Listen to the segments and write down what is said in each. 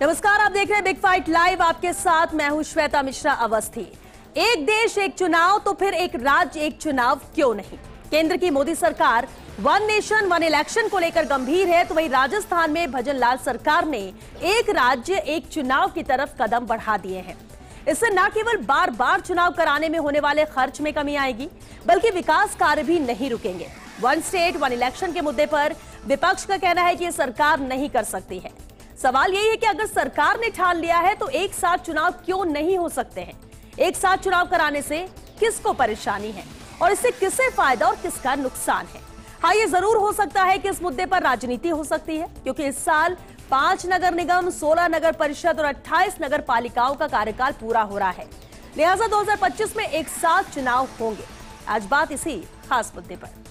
नमस्कार आप देख रहे हैं बिग फाइट लाइव आपके साथ मैं हूं श्वेता मिश्रा अवस्थी एक देश एक चुनाव तो फिर एक राज्य एक चुनाव क्यों नहीं केंद्र की मोदी सरकार वन नेशन वन इलेक्शन को लेकर गंभीर है तो वही राजस्थान में भजन लाल सरकार ने एक राज्य एक चुनाव की तरफ कदम बढ़ा दिए हैं इससे न केवल बार बार चुनाव कराने में होने वाले खर्च में कमी आएगी बल्कि विकास कार्य भी नहीं रुकेंगे वन स्टेट वन इलेक्शन के मुद्दे पर विपक्ष का कहना है कि ये सरकार नहीं कर सकती है सवाल यही है कि अगर सरकार ने ठान लिया है तो एक साथ चुनाव क्यों नहीं हो सकते हैं एक साथ चुनाव कराने से किसको परेशानी है और इससे किसे फायदा और किसका नुकसान है हाँ ये जरूर हो सकता है कि इस मुद्दे पर राजनीति हो सकती है क्योंकि इस साल पांच नगर निगम सोलह नगर परिषद और अट्ठाईस नगर पालिकाओं का कार्यकाल पूरा हो रहा है लिहाजा 2025 में एक साथ चुनाव होंगे आज बात इसी खास मुद्दे पर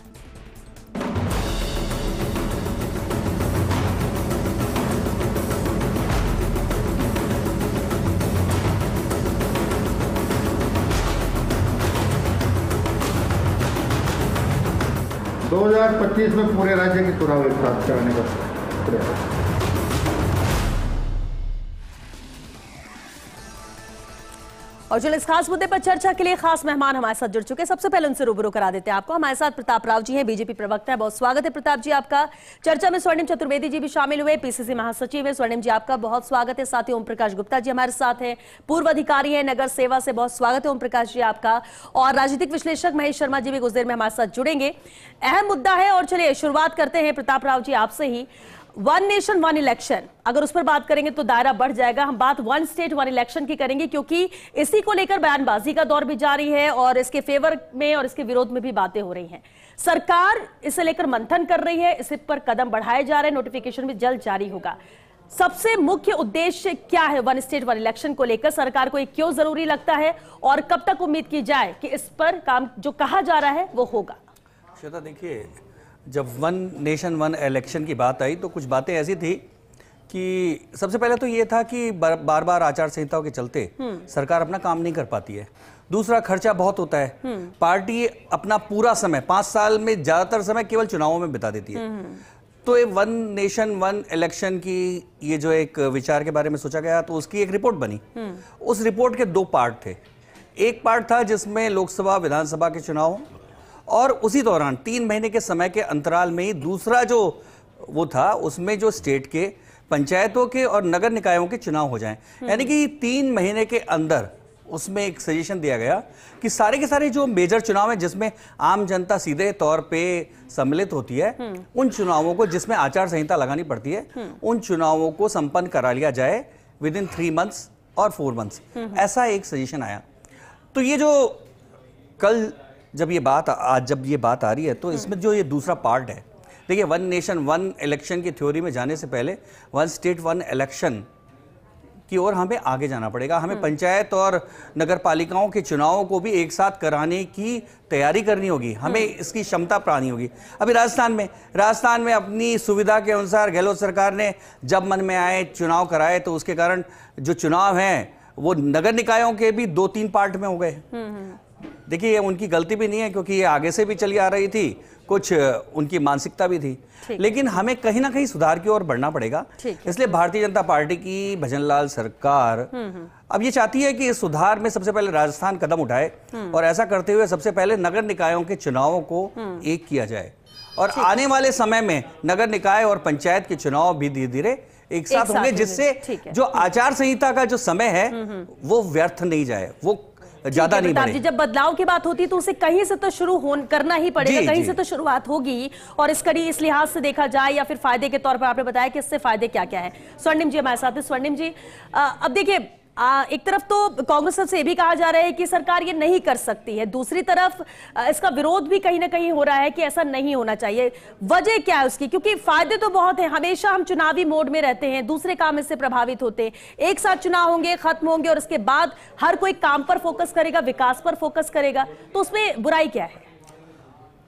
2025 में पूरे राज्य की चुनाव एक साथ कराने का प्रयास और चलो इस खास मुद्दे पर चर्चा के लिए खास मेहमान हमारे साथ जुड़ चुके हैं सबसे पहले उनसे रूबरू करा देते हैं आपको हमारे साथ प्रताप राव जी हैं बीजेपी प्रवक्ता है बहुत स्वागत है प्रताप जी आपका चर्चा में स्वर्णिम चतुर्वेदी जी भी शामिल हुए पीसीसी महासचिव है स्वर्णिम जी आपका बहुत स्वागत है साथ ही ओम प्रकाश गुप्ता जी हमारे साथ है पूर्व अधिकारी है नगर सेवा से बहुत स्वागत है ओम प्रकाश जी आपका और राजनीतिक विश्लेषक महेश शर्मा जी भी कुछ देर में हमारे साथ जुड़ेंगे अहम मुद्दा है और चलिए शुरुआत करते हैं प्रताप राव जी आपसे ही वन नेशन वन इलेक्शन अगर उस पर बात करेंगे तो दायरा बढ़ जाएगा हम बात वन स्टेट वन इलेक्शन की करेंगे क्योंकि इसी को लेकर बयानबाजी का दौर भी जारी है और इसके फेवर में और इसके विरोध में भी बातें हो रही हैं सरकार इसे लेकर मंथन कर रही है इस पर कदम बढ़ाए जा रहे हैं नोटिफिकेशन भी जल्द जारी होगा सबसे मुख्य उद्देश्य क्या है वन स्टेट वन इलेक्शन को लेकर सरकार को ये क्यों जरूरी लगता है और कब तक उम्मीद की जाए कि इस पर काम जो कहा जा रहा है वो होगा श्वेता देखिए जब वन नेशन वन इलेक्शन की बात आई तो कुछ बातें ऐसी थी कि सबसे पहले तो ये था कि बार बार, आचार संहिताओं के चलते हम्म। सरकार अपना काम नहीं कर पाती है दूसरा खर्चा बहुत होता है हम्म। पार्टी अपना पूरा समय पांच साल में ज़्यादातर समय केवल चुनावों में बिता देती है हम्म। तो ये वन नेशन वन इलेक्शन की ये जो एक विचार के बारे में सोचा गया तो उसकी एक रिपोर्ट बनी उस रिपोर्ट के दो पार्ट थे एक पार्ट था जिसमें लोकसभा विधानसभा के चुनाव और उसी दौरान तीन महीने के समय के अंतराल में ही दूसरा जो वो था उसमें जो स्टेट के पंचायतों के और नगर निकायों के चुनाव हो जाएं हम्म। यानी कि तीन महीने के अंदर उसमें एक सजेशन दिया गया कि सारे के सारे जो मेजर चुनाव हैं जिसमें आम जनता सीधे तौर पे सम्मिलित होती है हम्म। उन चुनावों को जिसमें आचार संहिता लगानी पड़ती है हम्म। उन चुनावों को संपन्न करा लिया जाए विद इन थ्री मंथ्स और फोर मंथ्स ऐसा एक सजेशन आया तो ये जो कल जब ये बात आज जब ये बात आ रही है तो हम्म। इसमें जो ये दूसरा पार्ट है देखिए वन नेशन वन इलेक्शन की थ्योरी में जाने से पहले वन स्टेट वन इलेक्शन की ओर हमें आगे जाना पड़ेगा हमें हम्म। पंचायत और नगर पालिकाओं के चुनावों को भी एक साथ कराने की तैयारी करनी होगी हमें हम्म। इसकी क्षमता प्राणी होगी अभी राजस्थान में राजस्थान में अपनी सुविधा के अनुसार गहलोत सरकार ने जब मन में आए चुनाव कराए तो उसके कारण जो चुनाव हैं वो नगर निकायों के भी दो तीन पार्ट में हो गए देखिए ये उनकी गलती भी नहीं है क्योंकि ये आगे से भी चली आ रही थी कुछ उनकी मानसिकता भी थी लेकिन हमें कहीं ना कहीं सुधार की ओर बढ़ना पड़ेगा इसलिए भारतीय जनता पार्टी की भजनलाल सरकार हम्म, हम्म। अब ये चाहती है कि इस सुधार में सबसे पहले राजस्थान कदम उठाए हम्म। और ऐसा करते हुए सबसे पहले नगर निकायों के चुनावों को एक किया जाए और आने वाले समय में नगर निकाय और पंचायत के चुनाव भी धीरे धीरे एक साथ होंगे जिससे जो आचार संहिता का जो समय है वो व्यर्थ नहीं जाए वो ज्यादा नहीं बने जब बदलाव की बात होती है तो उसे कहीं से तो शुरू हो करना ही पड़ेगा कहीं से तो शुरुआत होगी और इस कड़ी इस लिहाज से देखा जाए या फिर फायदे के तौर पर आपने बताया कि इससे फायदे क्या क्या है स्वर्णिम जी हमारे साथ स्वर्णिम जी अब देखिए आ, एक तरफ तो कांग्रेस से भी कहा जा रहा है कि सरकार ये नहीं कर सकती है दूसरी तरफ इसका विरोध भी कहीं ना कहीं हो रहा है कि ऐसा नहीं होना चाहिए वजह क्या है उसकी क्योंकि फायदे तो बहुत हैं हमेशा हम चुनावी मोड में रहते हैं दूसरे काम इससे प्रभावित होते हैं एक साथ चुनाव होंगे खत्म होंगे और उसके बाद हर कोई काम पर फोकस करेगा विकास पर फोकस करेगा तो उसमें बुराई क्या है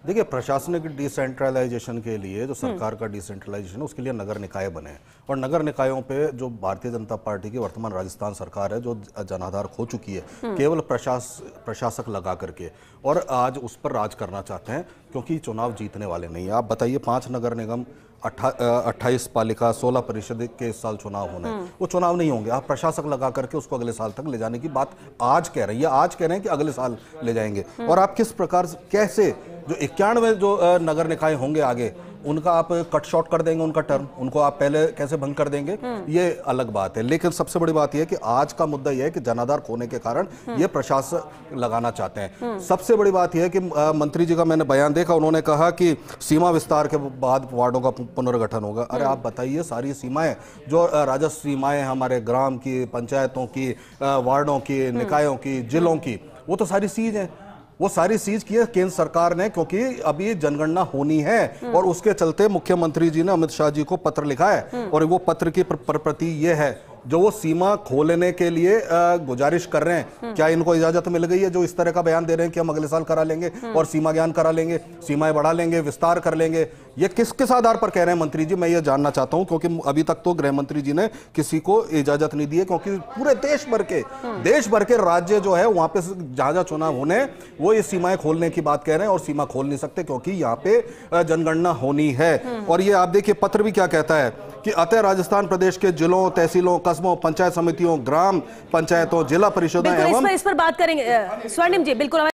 देखिए प्रशासनिक डिसेंट्रलाइजेशन के लिए जो सरकार का डिसेंट्रलाइजेशन है उसके लिए नगर निकाय बने हैं और नगर निकायों पे जो भारतीय जनता पार्टी की वर्तमान राजस्थान सरकार है जो जनाधार खो चुकी है हम्म। केवल प्रशास प्रशासक लगा करके और आज उस पर राज करना चाहते हैं क्योंकि चुनाव जीतने वाले नहीं है आप बताइए पाँच नगर निगम अट्ठाईस पालिका सोलह परिषद के इस साल चुनाव होने हम्म। वो चुनाव नहीं होंगे आप प्रशासक लगा करके उसको अगले साल तक ले जाने की बात आज कह रही है आज कह रहे हैं कि अगले साल ले जाएंगे हम्म। और आप किस प्रकार कैसे जो इक्यानवे जो नगर निकाय होंगे आगे उनका आप कट शॉर्ट कर देंगे उनका टर्म उनको आप पहले कैसे भंग कर देंगे हम्म। ये अलग बात है लेकिन सबसे बड़ी बात यह है कि आज का मुद्दा यह है कि जनाधार खोने के कारण हम्म। ये प्रशासन लगाना चाहते हैं हम्म। सबसे बड़ी बात यह है कि मंत्री जी का मैंने बयान देखा उन्होंने कहा कि सीमा विस्तार के बाद वार्डों का पुनर्गठन होगा अरे आप बताइए सारी सीमाएं जो राजस्व सीमाएं हमारे ग्राम की पंचायतों की वार्डों की निकायों की जिलों की वो तो सारी चीज है वो सारी चीज की है केंद्र सरकार ने क्योंकि अभी जनगणना होनी है हम्म। और उसके चलते मुख्यमंत्री जी ने अमित शाह जी को पत्र लिखा है हम्म। और वो पत्र की प्रति ये है जो वो सीमा खोलने के लिए गुजारिश कर रहे हैं हम्म। क्या इनको इजाजत मिल गई है जो इस तरह का बयान दे रहे हैं कि हम अगले साल करा लेंगे और सीमा ज्ञान करा लेंगे सीमाएं बढ़ा लेंगे विस्तार कर लेंगे ये किस आधार पर कह रहे हैं मंत्री जी मैं ये जानना चाहता हूँ क्योंकि अभी तक तो गृह मंत्री जी ने किसी को इजाजत नहीं दी है क्योंकि पूरे देश भर के हम्म। देश भर के राज्य जो है वहां पे जहां जहां चुनाव होने वो ये सीमाएं खोलने की बात कह रहे हैं और सीमा खोल नहीं सकते क्योंकि यहाँ पे जनगणना होनी है हम्म। और ये आप देखिए पत्र भी क्या कहता है कि अतः राजस्थान प्रदेश के जिलों तहसीलों कस्बों पंचायत समितियों ग्राम पंचायतों जिला परिषदों एवं इस पर बात करेंगे स्वर्णिम जी बिल्कुल